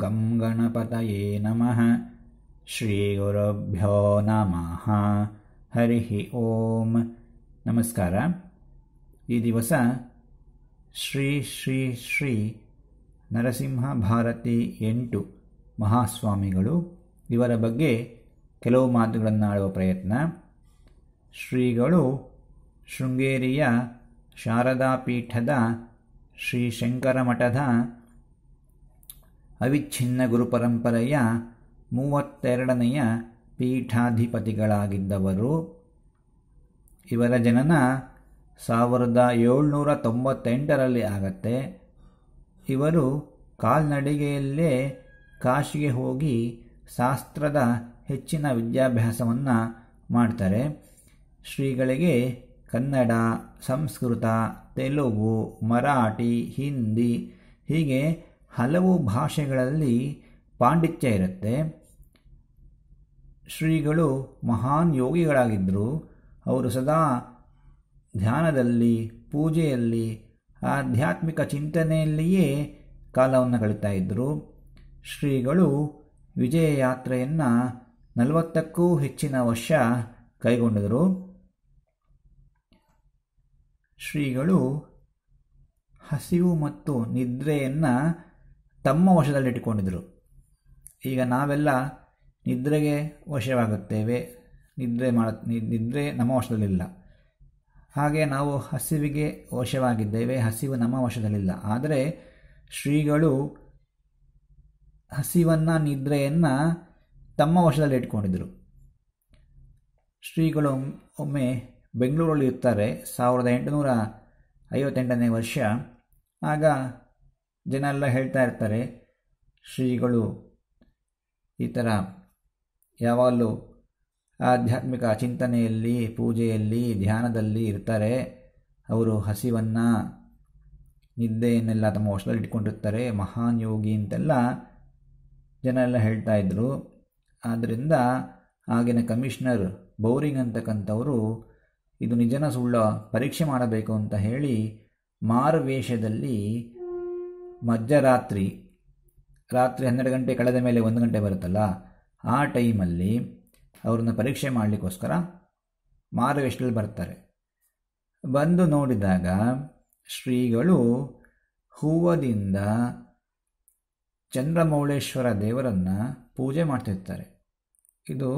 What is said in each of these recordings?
ಗಂ ಗಣಪತಯೇ ನಮಃ ಶ್ರೀ ಗುರುಭ್ಯೋ ನಮಃ ಹರಿ ಓಂ ನಮಸ್ಕಾರ ಈ ದಿವಸ ಶ್ರೀ ಶ್ರೀ ಶ್ರೀ ನರಸಿಂಹ ಭಾರತಿ ಎಂಟು ಮಹಾಸ್ವಾಮಿಗಳು ಇವರ ಬಗ್ಗೆ ಕೆಲವು ಮಾತುಗಳನ್ನಾಡುವ ಪ್ರಯತ್ನ ಶ್ರೀಗಳು ಶೃಂಗೇರಿಯ ಶಾರದಾ ಪೀಠದ ಶ್ರೀ ಶಂಕರ ಮಠದ ಅವಿಚ್ಛಿನ್ನ ಗುರುಪರಂಪರೆಯ ಮೂವತ್ತೆರಡನೆಯ ಪೀಠಾಧಿಪತಿಗಳಾಗಿದ್ದವರು ಇವರ ಜನನ ಸಾವಿರದ ಏಳ್ನೂರ ತೊಂಬತ್ತೆಂಟರಲ್ಲಿ ಆಗತ್ತೆ ಇವರು ಕಾಲ್ನಡಿಗೆಯಲ್ಲೇ ಕಾಶಿಗೆ ಹೋಗಿ ಶಾಸ್ತ್ರದ ಹೆಚ್ಚಿನ ವಿದ್ಯಾಭ್ಯಾಸವನ್ನು ಮಾಡ್ತಾರೆ ಶ್ರೀಗಳಿಗೆ ಕನ್ನಡ ಸಂಸ್ಕೃತ ತೆಲುಗು ಮರಾಠಿ ಹಿಂದಿ ಹೀಗೆ ಹಲವು ಭಾಷೆಗಳಲ್ಲಿ ಪಾಂಡಿತ್ಯ ಇರುತ್ತೆ ಶ್ರೀಗಳು ಮಹಾನ್ ಯೋಗಿಗಳಾಗಿದ್ದರು ಅವರು ಸದಾ ಧ್ಯಾನದಲ್ಲಿ ಪೂಜೆಯಲ್ಲಿ ಆಧ್ಯಾತ್ಮಿಕ ಚಿಂತನೆಯಲ್ಲಿಯೇ ಕಾಲವನ್ನು ಕಳೀತಾ ಇದ್ದರು ಶ್ರೀಗಳು ವಿಜಯ ಯಾತ್ರೆಯನ್ನು ನಲವತ್ತಕ್ಕೂ ಹೆಚ್ಚಿನ ವರ್ಷ ಕೈಗೊಂಡಿದರು ಶ್ರೀಗಳು ಹಸಿವು ಮತ್ತು ನಿದ್ರೆಯನ್ನು ತಮ್ಮ ವಶದಲ್ಲಿಟ್ಟುಕೊಂಡಿದ್ದರು ಈಗ ನಾವೆಲ್ಲ ನಿದ್ರೆಗೆ ವಶವಾಗುತ್ತೇವೆ ನಿದ್ರೆ ಮಾಡ ನಿದ್ರೆ ನಮ್ಮ ವಶದಲ್ಲಿಲ್ಲ ಹಾಗೆ ನಾವು ಹಸಿವಿಗೆ ವಶವಾಗಿದ್ದೇವೆ ಹಸಿವು ನಮ್ಮ ವಶದಲ್ಲಿಲ್ಲ ಆದರೆ ಶ್ರೀಗಳು ಹಸಿವನ್ನು ನಿದ್ರೆಯನ್ನು ತಮ್ಮ ವಶದಲ್ಲಿಟ್ಕೊಂಡಿದ್ದರು ಶ್ರೀಗಳು ಒಮ್ಮೆ ಬೆಂಗಳೂರಲ್ಲಿ ಇರ್ತಾರೆ ಸಾವಿರದ ಎಂಟುನೂರ ಐವತ್ತೆಂಟನೇ ವರ್ಷ ಆಗ ಜನ ಎಲ್ಲ ಹೇಳ್ತಾ ಇರ್ತಾರೆ ಶ್ರೀಗಳು ಈ ಥರ ಯಾವಾಗಲೂ ಆಧ್ಯಾತ್ಮಿಕ ಚಿಂತನೆಯಲ್ಲಿ ಪೂಜೆಯಲ್ಲಿ ಧ್ಯಾನದಲ್ಲಿ ಇರ್ತಾರೆ ಅವರು ಹಸಿವನ್ನು ನಿದ್ದೆಯನ್ನೆಲ್ಲ ತಮ್ಮ ವಶದಲ್ಲಿ ಇಟ್ಕೊಂಡಿರ್ತಾರೆ ಮಹಾನ್ ಯೋಗಿ ಅಂತೆಲ್ಲ ಜನ ಎಲ್ಲ ಹೇಳ್ತಾ ಇದ್ದರು ಆದ್ದರಿಂದ ಆಗಿನ ಕಮಿಷನರ್ ಬೌರಿಂಗ್ ಅಂತಕ್ಕಂಥವರು ಇದು ನಿಜನ ಸುಳ್ಳ ಪರೀಕ್ಷೆ ಮಾಡಬೇಕು ಅಂತ ಹೇಳಿ ಮಾರುವೇಷದಲ್ಲಿ ಮಧ್ಯರಾತ್ರಿ ರಾತ್ರಿ ಹನ್ನೆರಡು ಗಂಟೆ ಕಳೆದ ಮೇಲೆ ಒಂದು ಗಂಟೆ ಬರುತ್ತಲ್ಲ ಆ ಟೈಮಲ್ಲಿ ಅವ್ರನ್ನ ಪರೀಕ್ಷೆ ಮಾಡಲಿಕ್ಕೋಸ್ಕರ ಮಾರುವೆಷ್ಟಲ್ಲಿ ಬರ್ತಾರೆ ಬಂದು ನೋಡಿದಾಗ ಶ್ರೀಗಳು ಹೂವದಿಂದ ಚಂದ್ರಮೌಳೇಶ್ವರ ದೇವರನ್ನು ಪೂಜೆ ಮಾಡ್ತಿರ್ತಾರೆ ಇದು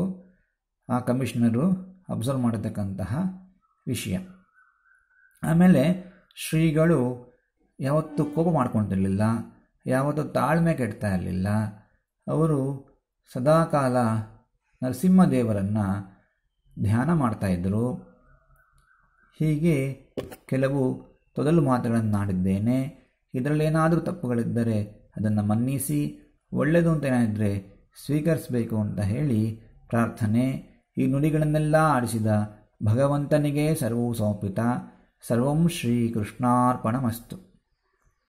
ಆ ಕಮಿಷನರು ಅಬ್ಸರ್ವ್ ಮಾಡತಕ್ಕಂತಹ ವಿಷಯ ಆಮೇಲೆ ಶ್ರೀಗಳು ಯಾವತ್ತೂ ಕೋಪ ಮಾಡ್ಕೊಳ್ತಿರಲಿಲ್ಲ ಯಾವತ್ತೂ ತಾಳ್ಮೆ ಕೆಡ್ತಾ ಇರಲಿಲ್ಲ ಅವರು ಸದಾಕಾಲ ನರಸಿಂಹದೇವರನ್ನು ಧ್ಯಾನ ಮಾಡ್ತಾಯಿದ್ದರು ಹೀಗೆ ಕೆಲವು ತೊದಲು ಇದರಲ್ಲಿ ಇದರಲ್ಲೇನಾದರೂ ತಪ್ಪುಗಳಿದ್ದರೆ ಅದನ್ನು ಮನ್ನಿಸಿ ಒಳ್ಳೆಯದು ಅಂತ ಏನಾದರೆ ಸ್ವೀಕರಿಸಬೇಕು ಅಂತ ಹೇಳಿ ಪ್ರಾರ್ಥನೆ ಈ ನುಡಿಗಳನ್ನೆಲ್ಲ ಆಡಿಸಿದ ಭಗವಂತನಿಗೆ ಸರ್ವೂ ಸಮರ್ಪಿತ ಸರ್ವಂ ಮಸ್ತು